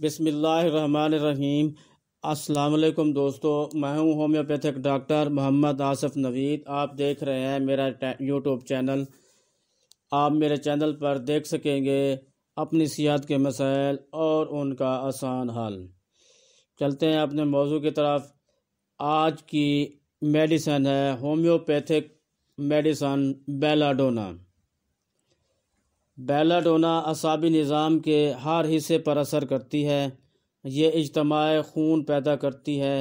बसमीम अस्सलाम दोस्तों मैं हूं होम्योपैथिक डॉक्टर मोहम्मद आसफ़ नवीद आप देख रहे हैं मेरा यूट्यूब चैनल आप मेरे चैनल पर देख सकेंगे अपनी सेहत के मसाइल और उनका आसान हल चलते हैं अपने मौजू की तरफ आज की मेडिसन है होम्योपैथिक मेडिसन बेलाडोना बैलाडोना असाबी निज़ाम के हर हिस्से पर असर करती है यह इजतम खून पैदा करती है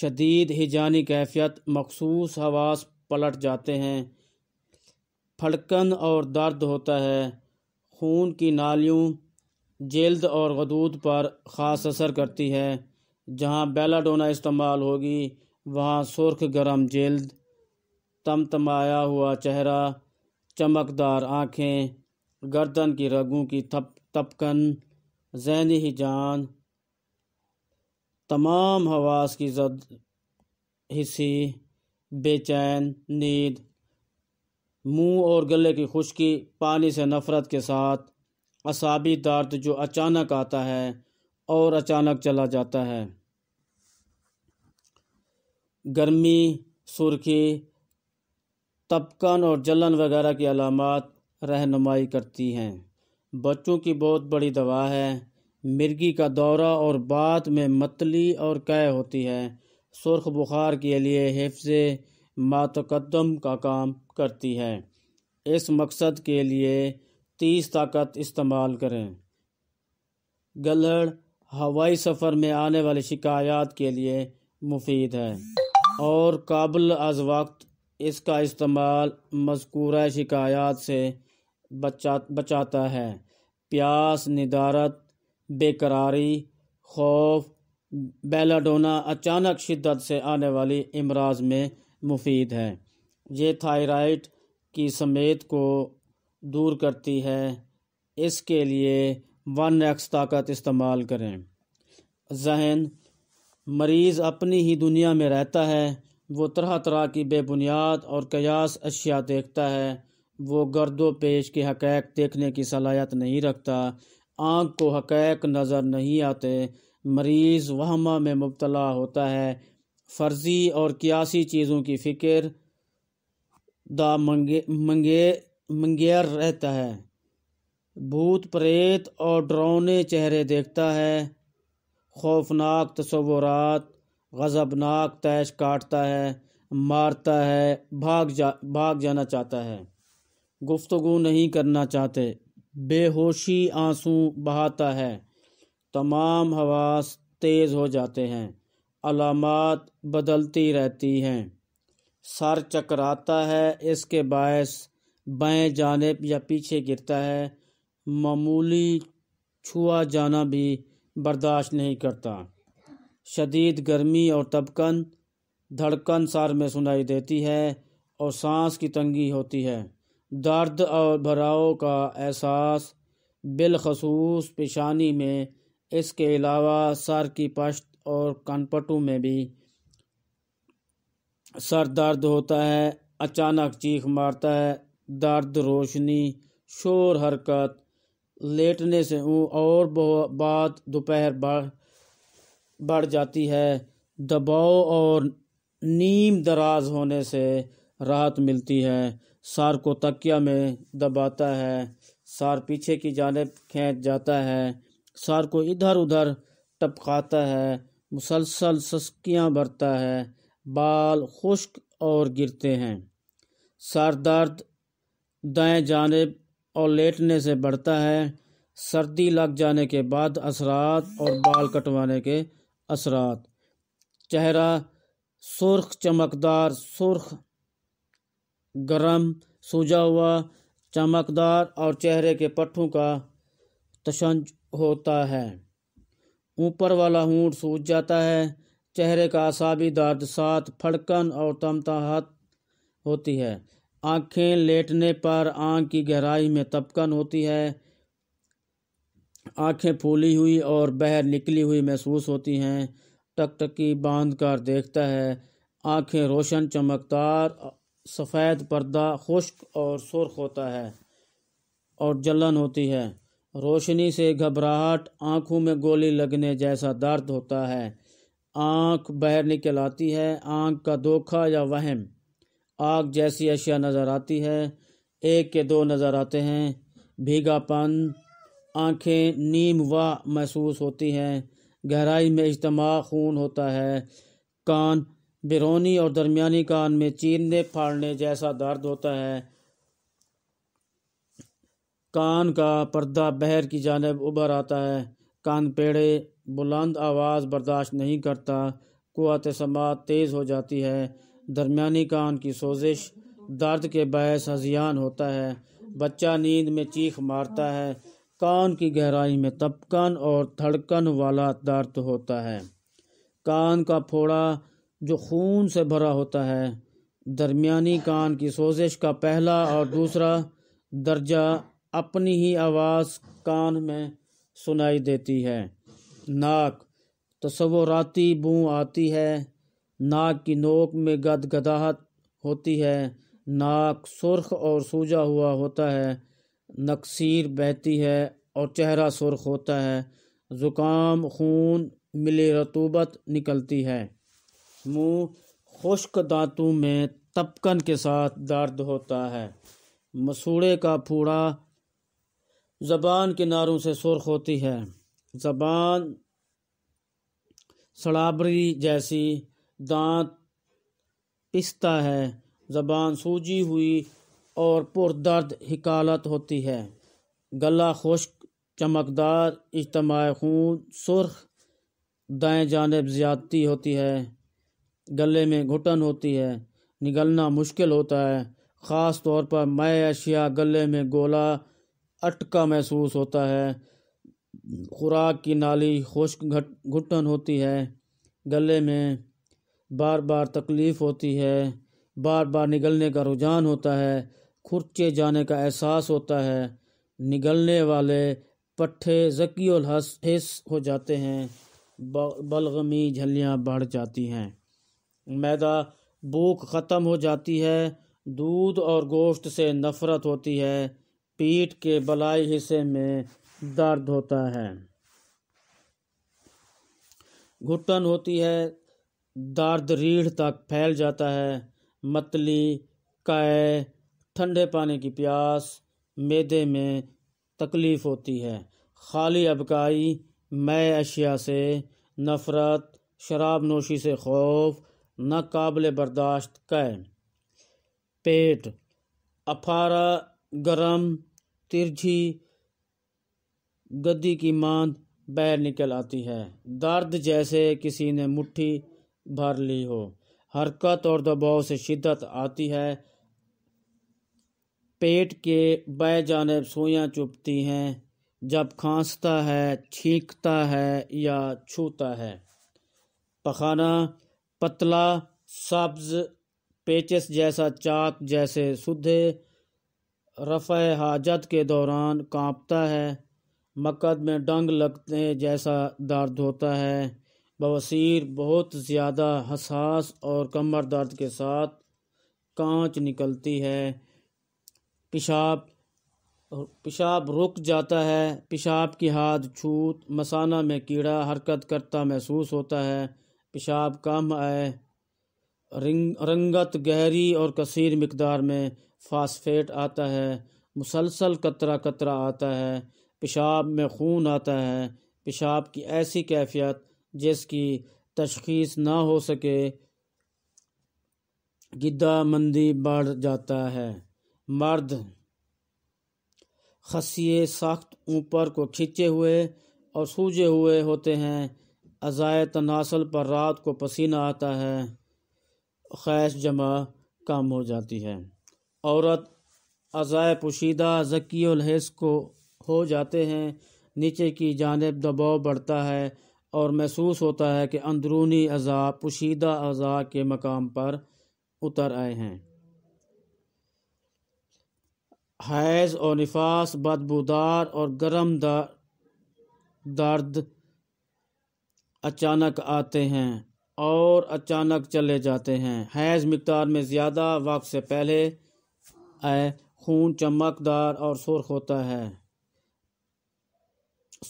शदीद हिजानी कैफियत मखसूस हवास पलट जाते हैं फड़कन और दर्द होता है खून की नालियों जल्द और गदूद पर ख़ास असर करती है जहाँ बेलाडोना इस्तेमाल होगी वहाँ सुरख गर्म जल्द तम तमाया हुआ चेहरा चमकदार आँखें गर्दन की रगों की थप तपकन जहनी जान तमाम हवास की जद हिस्सी बेचैन नींद मुंह और गले की खुश्की पानी से नफरत के साथ असाबी दर्द जो अचानक आता है और अचानक चला जाता है गर्मी सुर्खी तपकन और जलन वगैरह की अलामत रहनुमाई करती हैं बच्चों की बहुत बड़ी दवा है मिर्गी का दौरा और बाद में मतली और कै होती है सुर्ख बुखार के लिए हिफ्ज मातकदम का काम करती है इस मकसद के लिए तीस ताकत इस्तेमाल करें गलड़ हवाई सफ़र में आने वाली शिकायत के लिए मुफीद है और काबिल अज वक्त इसका इस्तेमाल मजकूर शिकायत से बचा बचाता है प्यास निदारत बेकरारी खौफ बेलाडोना अचानक शिद्दत से आने वाली इमराज में मुफीद है ये थायराइड की समेत को दूर करती है इसके लिए वन एक्स ताकत इस्तेमाल करें जहन मरीज़ अपनी ही दुनिया में रहता है वो तरह तरह की बेबुनियाद और कयास अशिया देखता है वो गर्दो पेश के हकैक देखने की सलाहियत नहीं रखता आँख को हकैक नज़र नहीं आते मरीज़ वहमा में मुबतला होता है फर्जी और क्यासी चीज़ों की फ़िक्र दा मंगे मंगे मंगेर रहता है भूत प्रेत और ड्रोने चेहरे देखता है खौफनाक तस्वुरात गज़बनाक तैश काटता है मारता है भाग जा भाग जाना चाहता है गुफ्तगु नहीं करना चाहते बेहोशी आंसू बहाता है तमाम हवास तेज़ हो जाते हैं अलामत बदलती रहती हैं सर चकराता है इसके बायस बाएं जाने या पीछे गिरता है मामूली छुआ जाना भी बर्दाश्त नहीं करता शदीद गर्मी और तबकन धड़कन सार में सुनाई देती है और सांस की तंगी होती है दर्द और भराव का एहसास बिलखसूस पेशानी में इसके अलावा सर की पश्त और कनपटों में भी सर दर्द होता है अचानक चीख मारता है दर्द रोशनी शोर हरकत लेटने से ऊँ और बाद दोपहर बढ़ बढ़ जाती है दबाव और नीम दराज होने से राहत मिलती है सार को तकिया में दबाता है सार पीछे की जानब खींच जाता है सार को इधर उधर टपकाता है मुसलसल सस्कियाँ भरता है बाल खुश्क और गिरते हैं सार दर्द दाएँ जानब और लेटने से बढ़ता है सर्दी लग जाने के बाद असरात और बाल कटवाने के असरात चेहरा सुर्ख चमकदार सुर्ख गर्म सूजा हुआ चमकदार और चेहरे के पट्ठों का तशंज होता है ऊपर वाला ऊँट सूझ जाता है चेहरे का आसाबी दर्द साथ फड़कन और तमताहत होती है आंखें लेटने पर आंख की गहराई में तपकन होती है आंखें फूली हुई और बहर निकली हुई महसूस होती हैं टकटकी बांध कर देखता है आंखें रोशन चमकदार सफ़ेद पर्दा खुश्क और सुर्ख होता है और जलन होती है रोशनी से घबराहट आँखों में गोली लगने जैसा दर्द होता है आँख बाहर निकल आती है आँख का धोखा या वहम आग जैसी अशिया नज़र आती है एक के दो नज़र आते हैं भीगापन आँखें नीम वाह महसूस होती हैं गहराई में इज्तम खून होता है कान बिरोनी और दरमियानी कान में चीरने फाड़ने जैसा दर्द होता है कान का पर्दा बहर की जानब उभर आता है कान पेड़े बुलंद आवाज़ बर्दाश्त नहीं करता कुत समात तेज़ हो जाती है दरमियानी कान की सोजिश दर्द के बहस हजियान होता है बच्चा नींद में चीख मारता है कान की गहराई में तपकन और धड़कन वाला दर्द होता है कान का फोड़ा जो खून से भरा होता है दरमियानी कान की सोजिश का पहला और दूसरा दर्जा अपनी ही आवाज़ कान में सुनाई देती है नाक तस्वुराती बू आती है नाक की नोक में गदगदाहट होती है नाक सुर्ख और सूजा हुआ होता है नकसीर बहती है और चेहरा सुर्ख होता है ज़ुकाम खून मिले रतूबत निकलती है मुंह खुश्क दांतों में तपकन के साथ दर्द होता है मसूड़े का फूड़ा ज़बान किनारों से सुर्ख होती है ज़बान सड़ाबरी जैसी दांत पिसता है ज़बान सूजी हुई और पुरदर्द हिकालत होती है गला खुश्क चमकदार इजतम खून सुर्ख दाएं जानब ज़्यादती होती है गले में घुटन होती है निगलना मुश्किल होता है ख़ास तौर पर मैं अशिया गले में गोला अटका महसूस होता है खुराक की नाली खुश्क घट घुटन होती है गले में बार बार तकलीफ़ होती है बार बार निगलने का रुझान होता है खुर्चे जाने का एहसास होता है निगलने वाले पट्ठे जकी हिस हो जाते हैं बलगमी झलियाँ बढ़ जाती हैं मैदा भूख ख़त्म हो जाती है दूध और गोश्त से नफ़रत होती है पीठ के बलाई हिस्से में दर्द होता है घुटन होती है दर्द रीढ़ तक फैल जाता है मतली कै ठंडे पानी की प्यास मैदे में तकलीफ़ होती है खाली अबकाई मैं अशिया से नफ़रत शराब नोशी से खौफ नाकबले बर्दाश्त कैन पेट अफारा गरम तिरछी गद्दी की मांद बैर निकल आती है दर्द जैसे किसी ने मुट्ठी भर ली हो हरकत और दबाव से शिद्दत आती है पेट के बह जाने सुइयाँ चुपती हैं जब खांसता है छींकता है या छूता है पखाना पतला सब्ज पेचिस जैसा चाक जैसे सुधे रफ़ हाजत के दौरान कांपता है मकद में डंग लगते जैसा दर्द होता है बवसीर बहुत ज़्यादा हसास और कमर दर्द के साथ कांच निकलती है पेशाब पेशाब रुक जाता है पेशाब की हाथ छूत मसाना में कीड़ा हरकत करता महसूस होता है पेशाब कम आए रिंग रंगत गहरी और कसीर मकदार में फास्फेट आता है मुसलसल कतरा कतरा आता है पेशाब में खून आता है पेशाब की ऐसी कैफियत जिसकी तशखीस ना हो सके गिद्दा मंदी बढ़ जाता है मर्द खसिए सख्त ऊपर को खींचे हुए और सूझे हुए होते हैं अज़ाय तनासल पर रात को पसीना आता है खैश जमा कम हो जाती है औरत अज़ाय पोशीदा जकी लहस को हो जाते हैं नीचे की जानब दबाव बढ़ता है और महसूस होता है कि अंदरूनी अज़ा पोशीदा अज़ा के मकाम पर उतर आए हैं हैज़ और निफास बदबूदार और गर्म दर्द अचानक आते हैं और अचानक चले जाते हैं हैज़ मकदार में ज़्यादा वक्त से पहले खून चमकदार और सुर्ख होता है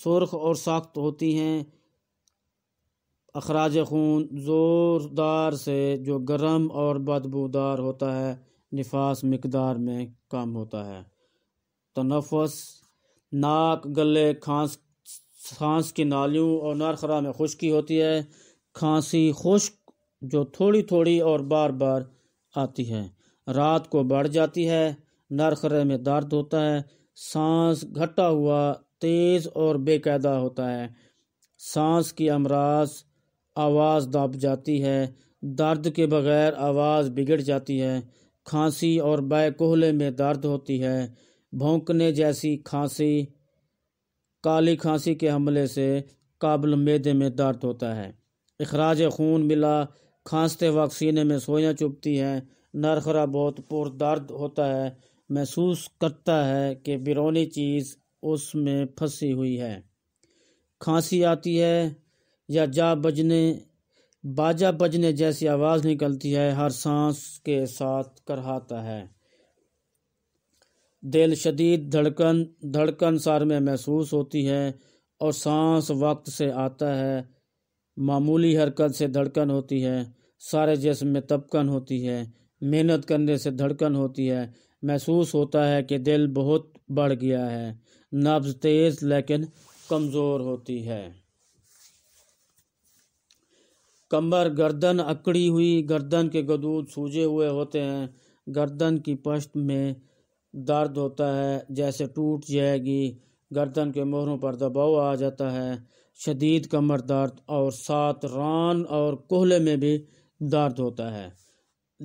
सुर्ख और सख्त होती हैं अखराज खून ज़ोरदार से जो गर्म और बदबूदार होता है निफास मकदार में कम होता है तनफस नाक गले खांस सांस की नालियों और नारखरा में खुश्की होती है खांसी खुश्क जो थोड़ी थोड़ी और बार बार आती है रात को बढ़ जाती है नारखरे में दर्द होता है सांस घटा हुआ तेज़ और बेकायदा होता है सांस की अमराज आवाज़ दब जाती है दर्द के बगैर आवाज़ बिगड़ जाती है खांसी और कोहले में दर्द होती है भौंकने जैसी खांसी काली खांसी के हमले से काबिल मैदे में दर्द होता है अखराज खून मिला खांसते वक्त सीने में सोया चुभती हैं नरखरा बहुत पुर दर्द होता है महसूस करता है कि बिरौनी चीज़ उसमें फंसी हुई है खांसी आती है या जा बजने बाजा बजने जैसी आवाज़ निकलती है हर सांस के साथ करहाता है दिल शदीद धड़कन धड़कन सार में महसूस होती है और सांस वक्त से आता है मामूली हरकत से धड़कन होती है सारे जिसम में तपकन होती है मेहनत करने से धड़कन होती है महसूस होता है कि दिल बहुत बढ़ गया है नब्ज तेज लेकिन कमज़ोर होती है कमर गर्दन अकड़ी हुई गर्दन के गदूद सूजे हुए होते हैं गर्दन की पश्त में दर्द होता है जैसे टूट जाएगी गर्दन के मोहरों पर दबाव आ जाता है शदीद कमर दर्द और साथ रान और कोहले में भी दर्द होता है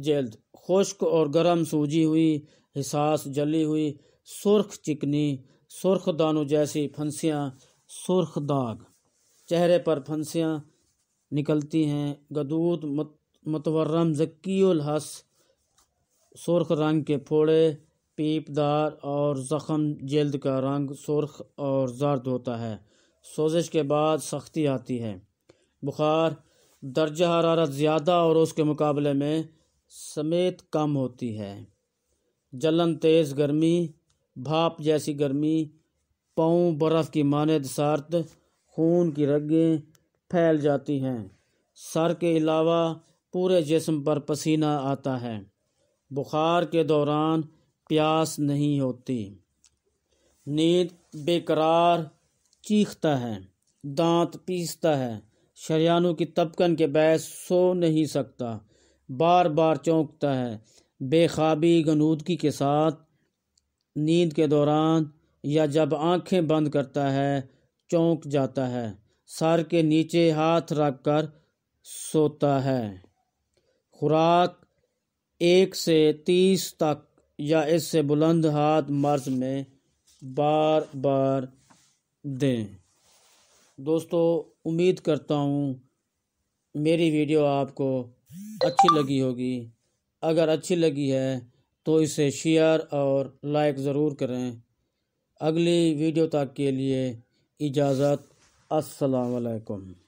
जल्द खुश्क और गर्म सूजी हुई हिसास जली हुई सुर्ख चिकनी सुर्ख दानों जैसी फंसियाँ सुर्ख दाग चेहरे पर फंसियाँ निकलती हैं गदूद मत मतवरम जक्कील हस सुर्ख रंग के फोड़े पीपदार और ज़ख़म जल्द का रंग सुरख और जर्द होता है सोजिश के बाद सख्ती आती है बुखार दर्ज हरारत ज़्यादा और उसके मुकाबले में समेत कम होती है जलन तेज़ गर्मी भाप जैसी गर्मी पाँव बर्फ़ की मानद सर्द खून की रगें फैल जाती हैं सर के अलावा पूरे जिस्म पर पसीना आता है बुखार के दौरान प्यास नहीं होती नींद बेकरार चीखता है दांत पीसता है शरियानों की तपकन के बैस सो नहीं सकता बार बार चौंकता है बेखाबी गनूदगी के साथ नींद के दौरान या जब आंखें बंद करता है चौंक जाता है सर के नीचे हाथ रख कर सोता है खुराक एक से तीस तक या इससे बुलंद हाथ मार्च में बार बार दें दोस्तों उम्मीद करता हूँ मेरी वीडियो आपको अच्छी लगी होगी अगर अच्छी लगी है तो इसे शेयर और लाइक ज़रूर करें अगली वीडियो तक के लिए इजाज़त अस्सलाम वालेकुम